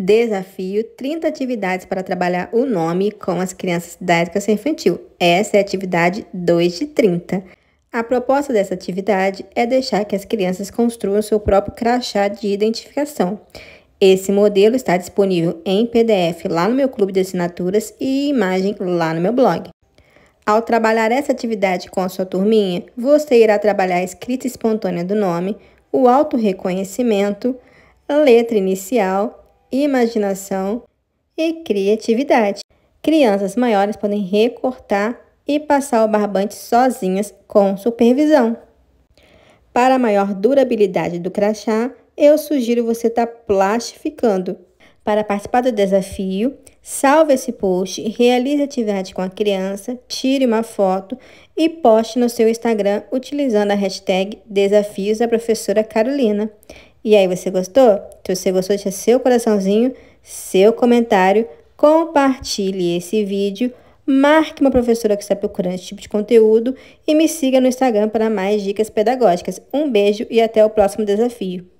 Desafio: 30 atividades para trabalhar o nome com as crianças da educação infantil. Essa é a atividade 2 de 30. A proposta dessa atividade é deixar que as crianças construam seu próprio crachá de identificação. Esse modelo está disponível em PDF lá no meu clube de assinaturas e imagem lá no meu blog. Ao trabalhar essa atividade com a sua turminha, você irá trabalhar a escrita espontânea do nome, o autorreconhecimento, letra inicial imaginação e criatividade. Crianças maiores podem recortar e passar o barbante sozinhas com supervisão. Para maior durabilidade do crachá, eu sugiro você estar tá plastificando. Para participar do desafio, salve esse post, realize a atividade com a criança, tire uma foto e poste no seu Instagram utilizando a hashtag Desafios da Professora Carolina. E aí, você gostou? Então, se você gostou, deixa seu coraçãozinho, seu comentário, compartilhe esse vídeo, marque uma professora que está procurando esse tipo de conteúdo e me siga no Instagram para mais dicas pedagógicas. Um beijo e até o próximo desafio.